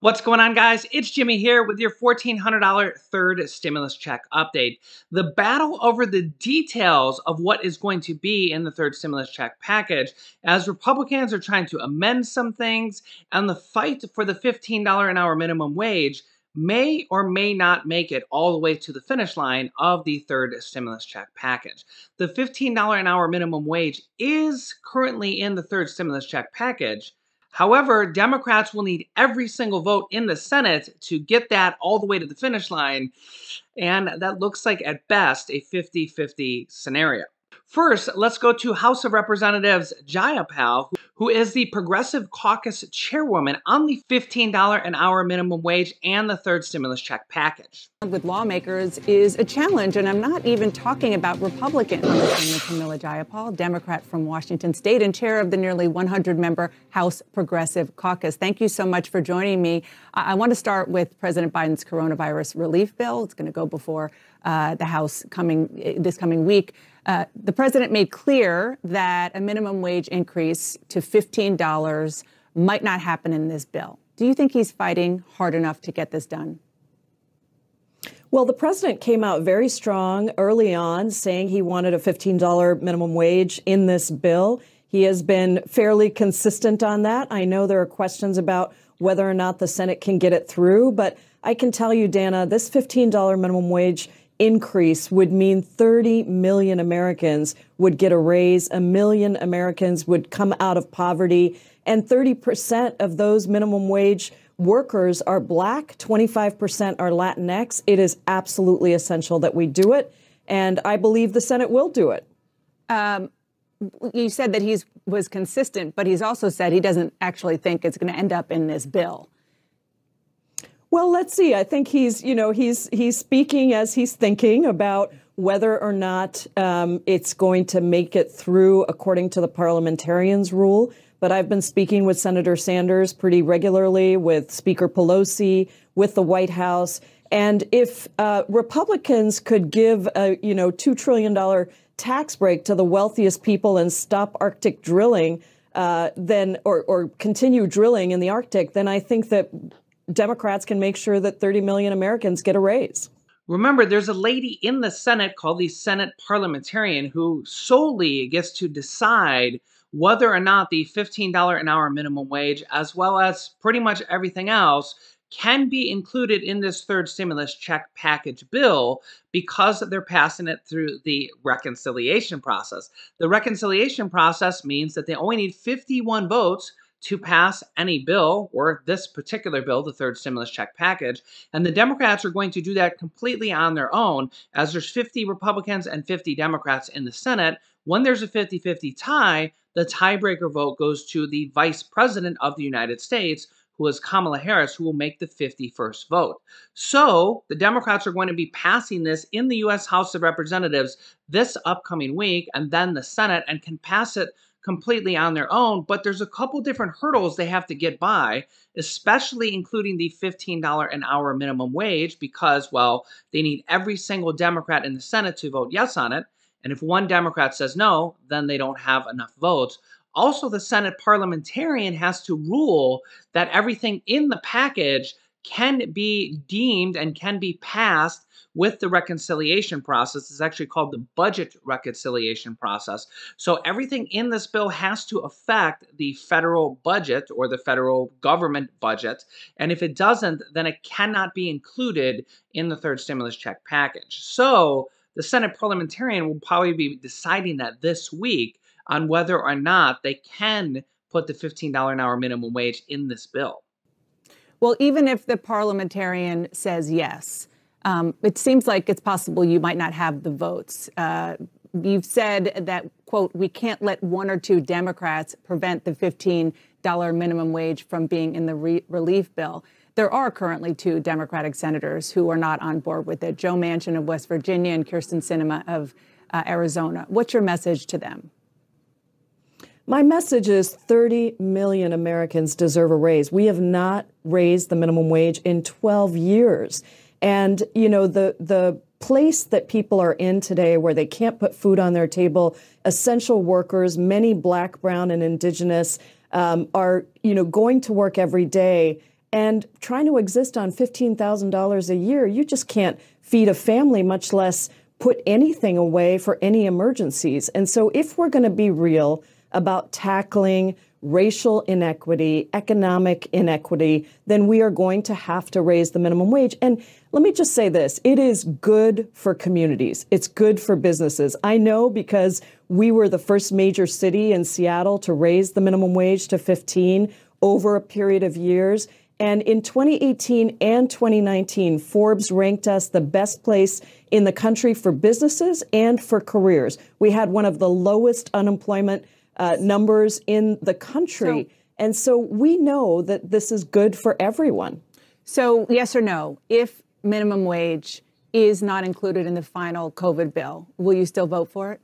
What's going on, guys? It's Jimmy here with your $1,400 third stimulus check update. The battle over the details of what is going to be in the third stimulus check package as Republicans are trying to amend some things and the fight for the $15 an hour minimum wage may or may not make it all the way to the finish line of the third stimulus check package. The $15 an hour minimum wage is currently in the third stimulus check package However, Democrats will need every single vote in the Senate to get that all the way to the finish line. And that looks like, at best, a 50 50 scenario. First, let's go to House of Representatives Jayapal, who is the Progressive Caucus chairwoman on the $15 an hour minimum wage and the third stimulus check package. With lawmakers is a challenge, and I'm not even talking about Republicans. Congresswoman Camilla Jayapal, Democrat from Washington State and chair of the nearly 100 member House Progressive Caucus. Thank you so much for joining me. I, I want to start with President Biden's coronavirus relief bill. It's going to go before uh, the House coming this coming week. Uh, the president made clear that a minimum wage increase to $15 might not happen in this bill. Do you think he's fighting hard enough to get this done? Well, the president came out very strong early on saying he wanted a $15 minimum wage in this bill. He has been fairly consistent on that. I know there are questions about whether or not the Senate can get it through, but I can tell you, Dana, this $15 minimum wage increase would mean 30 million Americans would get a raise, a million Americans would come out of poverty, and 30% of those minimum wage workers are black, 25% are Latinx. It is absolutely essential that we do it, and I believe the Senate will do it. Um, you said that he was consistent, but he's also said he doesn't actually think it's going to end up in this bill. Well, let's see. I think he's, you know, he's he's speaking as he's thinking about whether or not um, it's going to make it through according to the parliamentarians' rule. But I've been speaking with Senator Sanders pretty regularly, with Speaker Pelosi, with the White House, and if uh, Republicans could give a, you know, two trillion dollar tax break to the wealthiest people and stop Arctic drilling. Uh, then or, or continue drilling in the Arctic, then I think that Democrats can make sure that 30 million Americans get a raise. Remember, there's a lady in the Senate called the Senate parliamentarian who solely gets to decide whether or not the $15 an hour minimum wage, as well as pretty much everything else, can be included in this third stimulus check package bill because they're passing it through the reconciliation process. The reconciliation process means that they only need 51 votes to pass any bill, or this particular bill, the third stimulus check package. And the Democrats are going to do that completely on their own, as there's 50 Republicans and 50 Democrats in the Senate. When there's a 50 50 tie, the tiebreaker vote goes to the vice president of the United States, who is Kamala Harris, who will make the 51st vote. So the Democrats are going to be passing this in the U.S. House of Representatives this upcoming week and then the Senate and can pass it completely on their own, but there's a couple different hurdles they have to get by, especially including the $15 an hour minimum wage, because, well, they need every single Democrat in the Senate to vote yes on it. And if one Democrat says no, then they don't have enough votes. Also, the Senate parliamentarian has to rule that everything in the package can be deemed and can be passed with the reconciliation process. It's actually called the budget reconciliation process. So everything in this bill has to affect the federal budget or the federal government budget. And if it doesn't, then it cannot be included in the third stimulus check package. So the Senate parliamentarian will probably be deciding that this week on whether or not they can put the $15 an hour minimum wage in this bill well, even if the parliamentarian says yes, um, it seems like it's possible you might not have the votes. Uh, you've said that, quote, we can't let one or two Democrats prevent the $15 minimum wage from being in the re relief bill. There are currently two Democratic senators who are not on board with it Joe Manchin of West Virginia and Kirsten Sinema of uh, Arizona. What's your message to them? My message is 30 million Americans deserve a raise. We have not raised the minimum wage in 12 years. And, you know, the, the place that people are in today where they can't put food on their table, essential workers, many black, brown, and indigenous um, are, you know, going to work every day and trying to exist on $15,000 a year. You just can't feed a family, much less put anything away for any emergencies. And so if we're going to be real, about tackling racial inequity, economic inequity, then we are going to have to raise the minimum wage. And let me just say this it is good for communities, it's good for businesses. I know because we were the first major city in Seattle to raise the minimum wage to 15 over a period of years. And in 2018 and 2019, Forbes ranked us the best place in the country for businesses and for careers. We had one of the lowest unemployment uh, numbers in the country. So, and so we know that this is good for everyone. So, yes or no, if minimum wage is not included in the final COVID bill, will you still vote for it?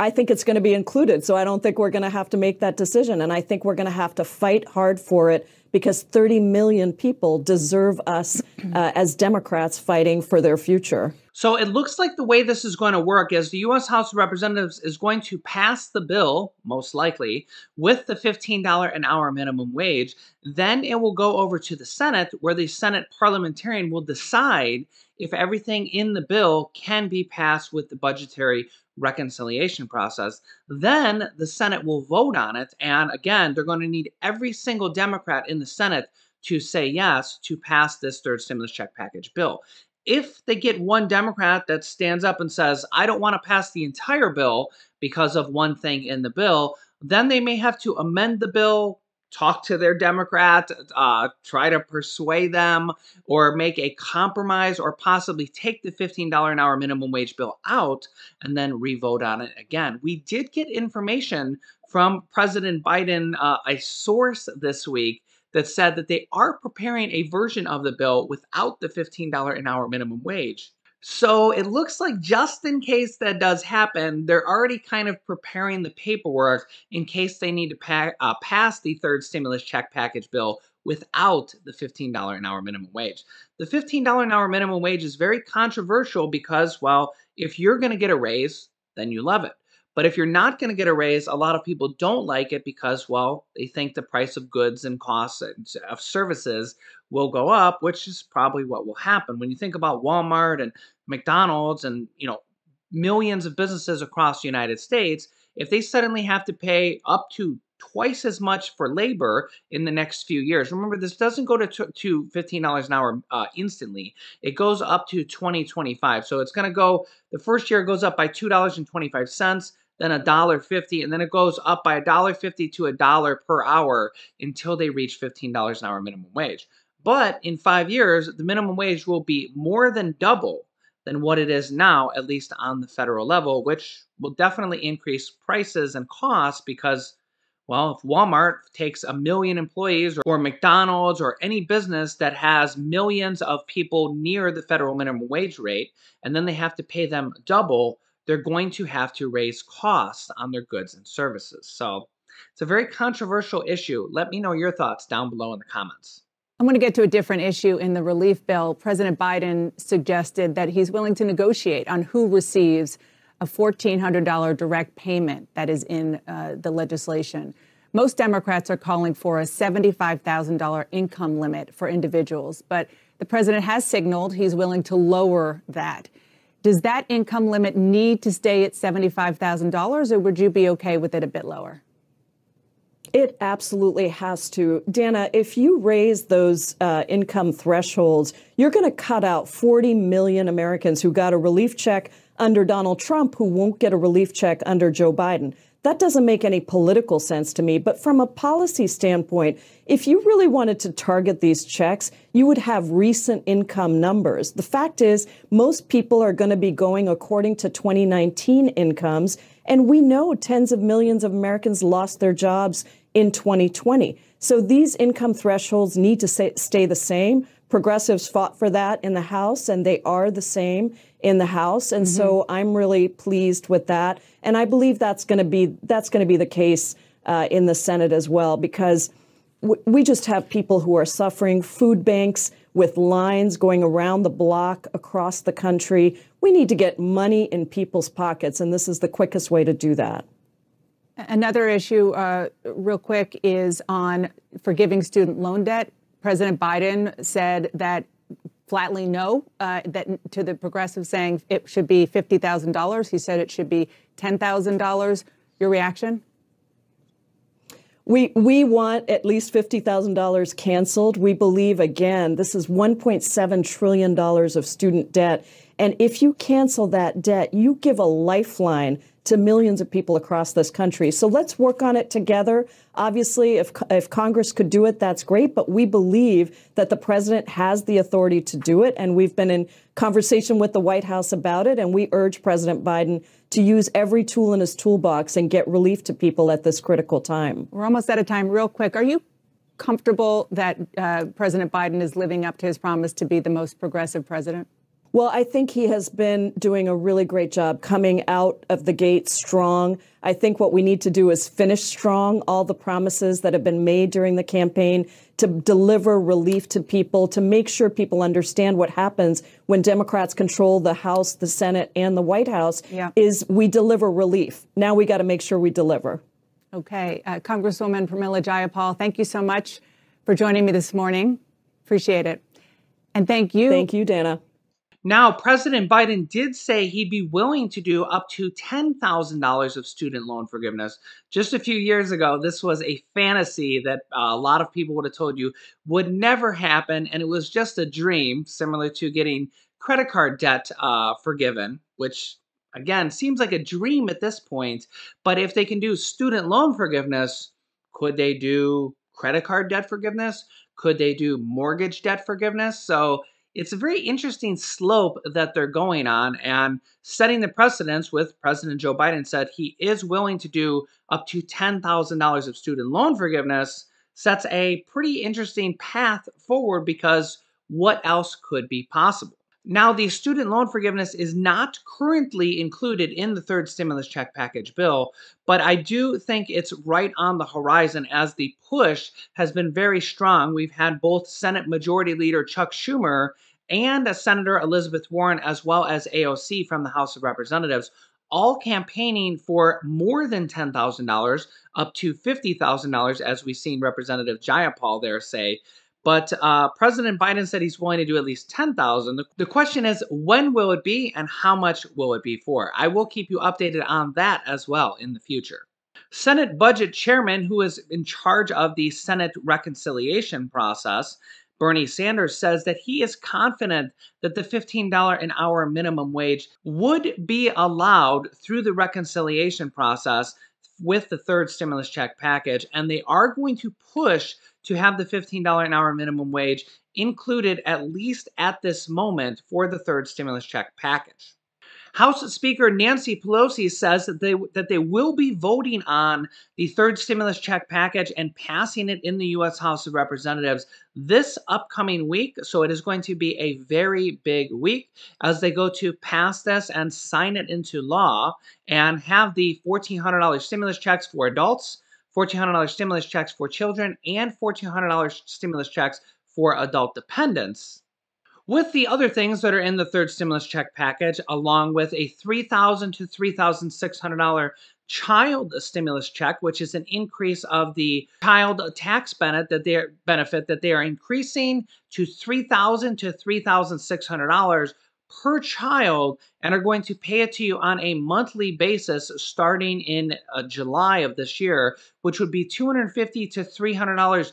I think it's going to be included. So I don't think we're going to have to make that decision. And I think we're going to have to fight hard for it because 30 million people deserve us uh, as Democrats fighting for their future. So it looks like the way this is going to work is the U.S. House of Representatives is going to pass the bill, most likely, with the $15 an hour minimum wage. Then it will go over to the Senate, where the Senate parliamentarian will decide if everything in the bill can be passed with the budgetary reconciliation process. Then the Senate will vote on it. And again, they're going to need every single Democrat in the the Senate to say yes to pass this third stimulus check package bill. If they get one Democrat that stands up and says, I don't want to pass the entire bill because of one thing in the bill, then they may have to amend the bill, talk to their Democrat, uh, try to persuade them, or make a compromise, or possibly take the $15 an hour minimum wage bill out and then re-vote on it again. We did get information from President Biden, uh, a source this week that said that they are preparing a version of the bill without the $15 an hour minimum wage. So it looks like just in case that does happen, they're already kind of preparing the paperwork in case they need to pa uh, pass the third stimulus check package bill without the $15 an hour minimum wage. The $15 an hour minimum wage is very controversial because, well, if you're going to get a raise, then you love it. But if you're not going to get a raise, a lot of people don't like it because, well, they think the price of goods and costs of services will go up, which is probably what will happen. When you think about Walmart and McDonald's and, you know, millions of businesses across the United States, if they suddenly have to pay up to twice as much for labor in the next few years. Remember, this doesn't go to, to $15 an hour uh, instantly. It goes up to 2025. So it's going to go, the first year goes up by $2.25 then a dollar fifty, and then it goes up by a dollar fifty to a dollar per hour until they reach fifteen dollars an hour minimum wage. But in five years, the minimum wage will be more than double than what it is now, at least on the federal level, which will definitely increase prices and costs because well, if Walmart takes a million employees or, or, McDonald's or any business that has millions of people near the federal minimum wage rate, and then they have to pay them double, they're going to have to raise costs on their goods and services. So it's a very controversial issue. Let me know your thoughts down below in the comments. I'm going to get to a different issue in the relief bill. President Biden suggested that he's willing to negotiate on who receives a $1,400 direct payment that is in uh, the legislation. Most Democrats are calling for a $75,000 income limit for individuals, but the president has signaled he's willing to lower that. Does that income limit need to stay at $75,000 or would you be okay with it a bit lower? It absolutely has to. Dana, if you raise those uh, income thresholds, you're going to cut out 40 million Americans who got a relief check under Donald Trump who won't get a relief check under Joe Biden. That doesn't make any political sense to me. But from a policy standpoint, if you really wanted to target these checks, you would have recent income numbers. The fact is, most people are going to be going according to 2019 incomes. And we know tens of millions of Americans lost their jobs in 2020. So these income thresholds need to stay the same. Progressives fought for that in the House, and they are the same in the House. And mm-hmm. so I'm really pleased with that, and I believe that's going to be that's going to be the case uh, in the Senate as well, because w- we just have people who are suffering. Food banks with lines going around the block across the country. We need to get money in people's pockets, and this is the quickest way to do that. Another issue, uh, real quick, is on forgiving student loan debt. President Biden said that flatly no uh, that to the progressive saying it should be fifty thousand dollars. He said it should be ten thousand dollars. Your reaction? We, we want at least $50,000 canceled. We believe, again, this is $1.7 trillion of student debt. And if you cancel that debt, you give a lifeline to millions of people across this country. So let's work on it together. Obviously, if, if Congress could do it, that's great, but we believe that the president has the authority to do it. And we've been in conversation with the White House about it. And we urge President Biden to use every tool in his toolbox and get relief to people at this critical time. We're almost out of time. Real quick, are you comfortable that uh, President Biden is living up to his promise to be the most progressive president? Well, I think he has been doing a really great job coming out of the gate strong. I think what we need to do is finish strong all the promises that have been made during the campaign to deliver relief to people, to make sure people understand what happens when Democrats control the House, the Senate, and the White House yeah. is we deliver relief. Now we got to make sure we deliver. Okay. Uh, Congresswoman Pramila Jayapal, thank you so much for joining me this morning. Appreciate it. And thank you. Thank you, Dana. Now, President Biden did say he'd be willing to do up to $10,000 of student loan forgiveness. Just a few years ago, this was a fantasy that uh, a lot of people would have told you would never happen, and it was just a dream, similar to getting credit card debt uh, forgiven, which again seems like a dream at this point. But if they can do student loan forgiveness, could they do credit card debt forgiveness? Could they do mortgage debt forgiveness? So it's a very interesting slope that they're going on and setting the precedence with President Joe Biden said he is willing to do up to $10,000 of student loan forgiveness sets a pretty interesting path forward because what else could be possible? Now, the student loan forgiveness is not currently included in the third stimulus check package bill, but I do think it's right on the horizon as the push has been very strong. We've had both Senate Majority Leader Chuck Schumer and Senator Elizabeth Warren, as well as AOC from the House of Representatives, all campaigning for more than $10,000, up to $50,000, as we've seen Representative Jayapal there say. But uh, President Biden said he's willing to do at least 10,000. The question is, when will it be and how much will it be for? I will keep you updated on that as well in the future. Senate Budget Chairman, who is in charge of the Senate reconciliation process, Bernie Sanders says that he is confident that the $15 an hour minimum wage would be allowed through the reconciliation process with the third stimulus check package, and they are going to push to have the $15 an hour minimum wage included at least at this moment for the third stimulus check package. House Speaker Nancy Pelosi says that they that they will be voting on the third stimulus check package and passing it in the U.S. House of Representatives this upcoming week. So it is going to be a very big week as they go to pass this and sign it into law and have the $1,400 stimulus checks for adults. $1,400 stimulus checks for children and $1,400 stimulus checks for adult dependents with the other things that are in the third stimulus check package, along with a $3,000 to $3,600 child stimulus check, which is an increase of the child tax benefit that they are, benefit that they are increasing to $3,000 to $3,600 per child and are going to pay it to you on a monthly basis starting in uh, July of this year, which would be $250 to $300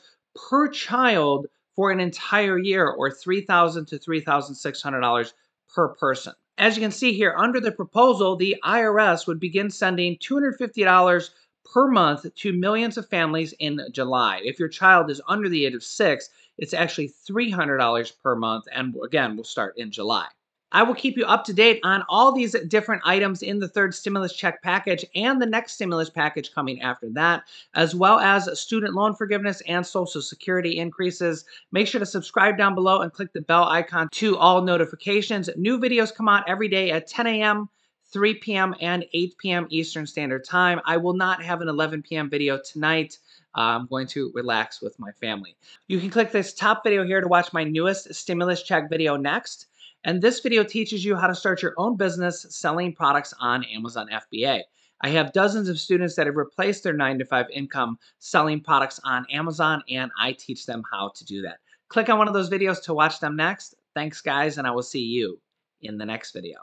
per child for an entire year or $3,000 to $3,600 per person. As you can see here, under the proposal, the IRS would begin sending $250 per month to millions of families in July. If your child is under the age of six, it's actually $300 per month, and again, will start in July. I will keep you up to date on all these different items in the third stimulus check package and the next stimulus package coming after that, as well as student loan forgiveness and Social Security increases. Make sure to subscribe down below and click the bell icon to all notifications. New videos come out every day at 10 a.m. 3 p.m. and 8 p.m. Eastern Standard Time. I will not have an 11 p.m. video tonight. I'm going to relax with my family. You can click this top video here to watch my newest stimulus check video next. And this video teaches you how to start your own business selling products on Amazon FBA. I have dozens of students that have replaced their nine to five income selling products on Amazon, and I teach them how to do that. Click on one of those videos to watch them next. Thanks, guys, and I will see you in the next video.